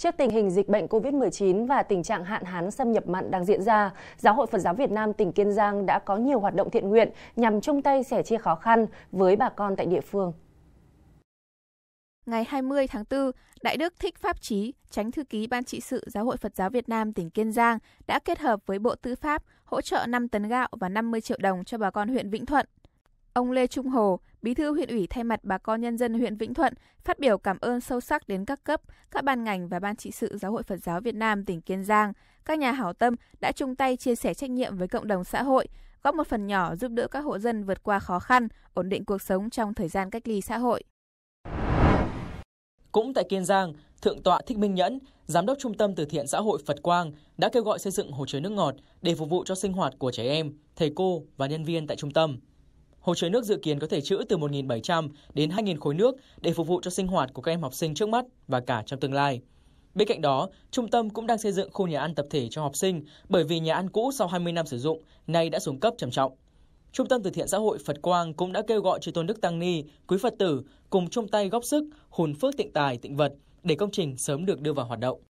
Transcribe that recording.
Trước tình hình dịch bệnh COVID-19 và tình trạng hạn hán xâm nhập mặn đang diễn ra, Giáo hội Phật giáo Việt Nam tỉnh Kiên Giang đã có nhiều hoạt động thiện nguyện nhằm chung tay sẻ chia khó khăn với bà con tại địa phương. Ngày 20 tháng 4, Đại đức Thích Pháp Chí, tránh thư ký Ban trị sự Giáo hội Phật giáo Việt Nam tỉnh Kiên Giang đã kết hợp với Bộ Tư pháp hỗ trợ 5 tấn gạo và 50 triệu đồng cho bà con huyện Vĩnh Thuận. Ông Lê Trung Hồ, Bí thư huyện ủy thay mặt bà con nhân dân huyện Vĩnh Thuận phát biểu cảm ơn sâu sắc đến các cấp, các ban ngành và ban trị sự Giáo hội Phật giáo Việt Nam tỉnh Kiên Giang, các nhà hảo tâm đã chung tay chia sẻ trách nhiệm với cộng đồng xã hội, góp một phần nhỏ giúp đỡ các hộ dân vượt qua khó khăn, ổn định cuộc sống trong thời gian cách ly xã hội. Cũng tại Kiên Giang, Thượng tọa Thích Minh Nhẫn, Giám đốc Trung tâm Từ thiện Xã hội Phật Quang đã kêu gọi xây dựng hồ chứa nước ngọt để phục vụ cho sinh hoạt của trẻ em, thầy cô và nhân viên tại trung tâm. Hồ chứa nước dự kiến có thể trữ từ 1.700 đến 2.000 khối nước để phục vụ cho sinh hoạt của các em học sinh trước mắt và cả trong tương lai. Bên cạnh đó, trung tâm cũng đang xây dựng khu nhà ăn tập thể cho học sinh bởi vì nhà ăn cũ sau 20 năm sử dụng nay đã xuống cấp trầm trọng. Trung tâm từ thiện xã hội Phật Quang cũng đã kêu gọi chư tôn đức tăng ni, quý Phật tử cùng chung tay góp sức, hùn phước tịnh tài, tịnh vật để công trình sớm được đưa vào hoạt động.